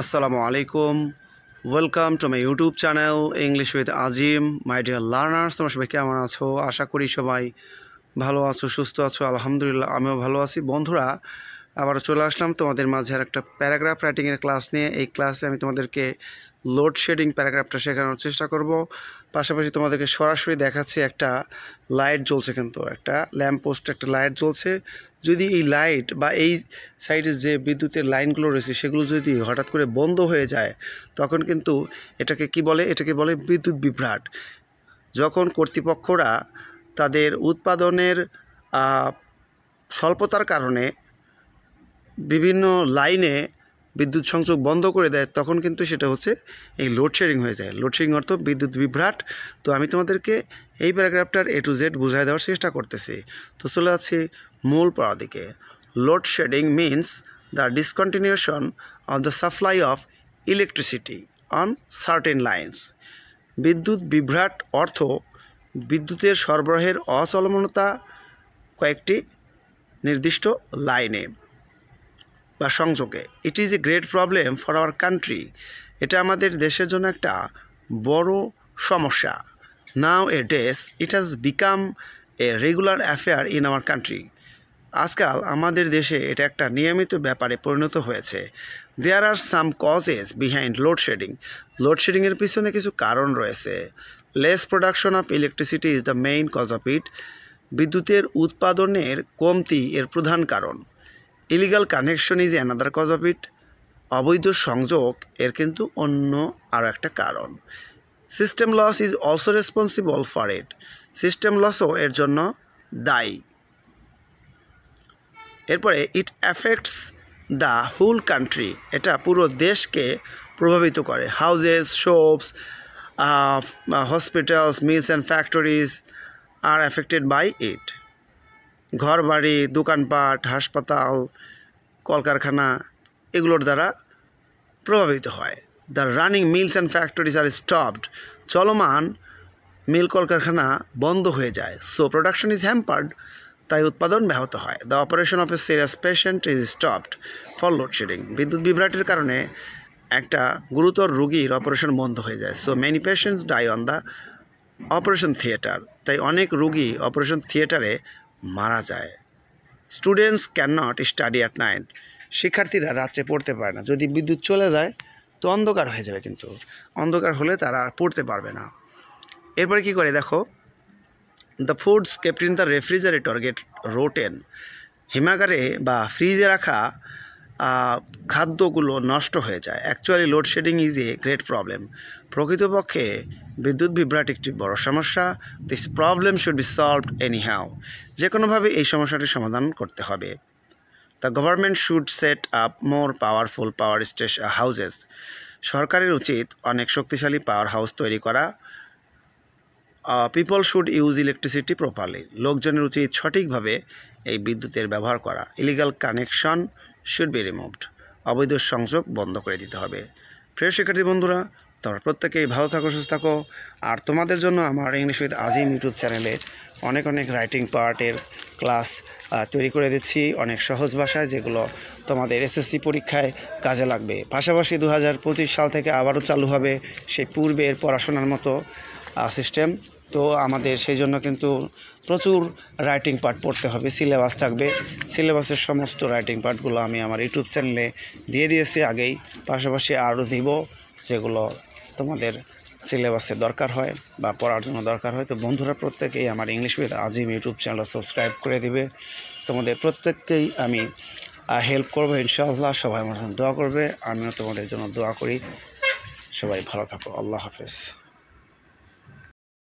আসসালামু আলাইকুম welcome to my YouTube channel English with Azim my dear learners তোমরা সবাই কেমন আছো আশা করি সবাই ভালো আছো সুস্থ আছো আলহামদুলিল্লাহ আমিও ভালো আছি বন্ধুরা আবারও চলে আসলাম তোমাদের মাঝে আর একটা প্যারাগ্রাফ রাইটিংয়ের ক্লাস নিয়ে এই ক্লাসে আমি তোমাদেরকে লোডশেডিং প্যারাগ্রাফটা শেখানোর চেষ্টা করব পাশাপাশি তোমাদেরকে সরাসরি দেখাচ্ছে একটা লাইট জ্বলছে কিন্তু একটা ল্যাম্প পোস্ট একটা লাইট জ্বলছে যদি এই লাইট বা এই সাইডে যে বিদ্যুতের লাইনগুলো রয়েছে সেগুলো যদি হঠাৎ করে বন্ধ হয়ে যায় তখন কিন্তু এটাকে কি বলে এটাকে বলে বিদ্যুৎ বিভ্রাট যখন কর্তৃপক্ষরা তাদের উৎপাদনের স্বল্পতার কারণে বিভিন্ন লাইনে বিদ্যুৎ সংযোগ বন্ধ করে দেয় তখন কিন্তু সেটা হচ্ছে এই লোডশেডিং হয়ে যায় লোডশেডিং অর্থ বিদ্যুৎ বিভ্রাট তো আমি তোমাদেরকে এই প্যারাগ্রাফটার এ টু জেড বুঝাই দেওয়ার চেষ্টা করতেছি তো চলে যাচ্ছি মূল পড়া দিকে load shedding means the discontinuation of the supply of electricity on certain lines বিদ্যুৎ বিভ্রাট অর্থ বিদ্যুতের সরবরাহের অচলমানতা কয়েকটি নির্দিষ্ট লাইনে বা সংযোগে it is a great problem for our country এটা আমাদের দেশের জন্য একটা বড় সমস্যা nowadays it has become a regular affair in our country আজকাল আমাদের দেশে এটা একটা নিয়মিত ব্যাপারে পরিণত হয়েছে there are some causes behind load shedding লোডশেডিংয়ের পিছনে কিছু কারণ রয়েছে less production of electricity is the main cause of it বিদ্যুতের উৎপাদনের কমতি এর প্রধান কারণ illegal connection is another cause of it অবৈধ সংযোগ এর কিন্তু অন্য আরও একটা কারণ system loss is also responsible for it system লসও এর জন্য দায়ী এরপরে it affects the whole country এটা পুরো দেশকে প্রভাবিত করে houses shops hospitals mills and factories are affected by it ঘর বাড়ি দোকানপাট হাসপাতাল কলকারখানা এগুলোর দ্বারা প্রভাবিত হয় the running mills and factories are stopped চলমান মিল কলকারখানা বন্ধ হয়ে যায় সো প্রোডাকশন ইজ হ্যাম্পার্ড তাই উৎপাদন ব্যাহত হয় the operation of a serious patient is stopped for load shedding বিদ্যুৎ বিভ্রাটের কারণে একটা গুরুতর রুগীর অপারেশন বন্ধ হয়ে যায় so many patients die on the operation theatre তাই অনেক রুগী অপারেশন থিয়েটারে মারা যায় students can not study at night শিক্ষার্থীরা রাত্রে পড়তে পারে না যদি বিদ্যুৎ চলে যায় তো অন্ধকার হয়ে যাবে কিন্তু অন্ধকার হলে তারা আর পড়তে পারবে না এরপরে কি করে দেখো the foods kept in the refrigerator get rotten হিমাগারে বা ফ্রিজে রাখা খাদ্যগুলো নষ্ট হয়ে যায় actually load shedding is a great problem প্রকৃতপক্ষে বিদ্যুৎ বিভ্রাট একটি বড় সমস্যা this problem should be solved anyhow যে কোনোভাবে এই সমস্যাটি সমাধান করতে হবে the government should set up more powerful power station houses সরকারের উচিত অনেক শক্তিশালী পাওয়ার হাউস তৈরি করা people should use electricity properly লোকজনের উচিত সঠিকভাবে এই বিদ্যুতের ব্যবহার করা illegal connection should be removed অবৈধ সংযোগ বন্ধ করে দিতে হবে প্রিয় শিক্ষার্থী বন্ধুরা তোমরা প্রত্যেকেই ভালো থাকো সুস্থ থাকো আর তোমাদের জন্য আমার ইংলিশ উইথ আজিম ইউটিউব চ্যানেলে অনেক অনেক রাইটিং পার্টের ক্লাস তৈরি করে দিচ্ছি অনেক সহজ ভাষায় যেগুলো তোমাদের এসএসসি পরীক্ষায় কাজে লাগবে পাশাপাশি দু সাল থেকে আবারও চালু হবে সেই পূর্বের পড়াশোনার মতো সিস্টেম তো আমাদের সেই জন্য কিন্তু প্রচুর রাইটিং পার্ট পড়তে হবে সিলেবাস থাকবে সিলেবাসের সমস্ত রাইটিং পার্টগুলো আমি আমার ইউটিউব চ্যানেলে দিয়ে দিয়েছি আগেই পাশাপাশি আরও দিব যেগুলো তোমাদের সিলেবাসে দরকার হয় বা পড়ার জন্য দরকার হয় তো বন্ধুরা প্রত্যেকেই আমার English with Azim YouTube channel subscribe করে দিবে তোমাদের প্রত্যেককেই আমি হেল্প করবো ইনশাআল্লাহ সবাই আমার দোয়া করবে আমিও তোমাদের জন্য দোয়া করি সবাই ভালো থাকো আল্লাহ হাফেজ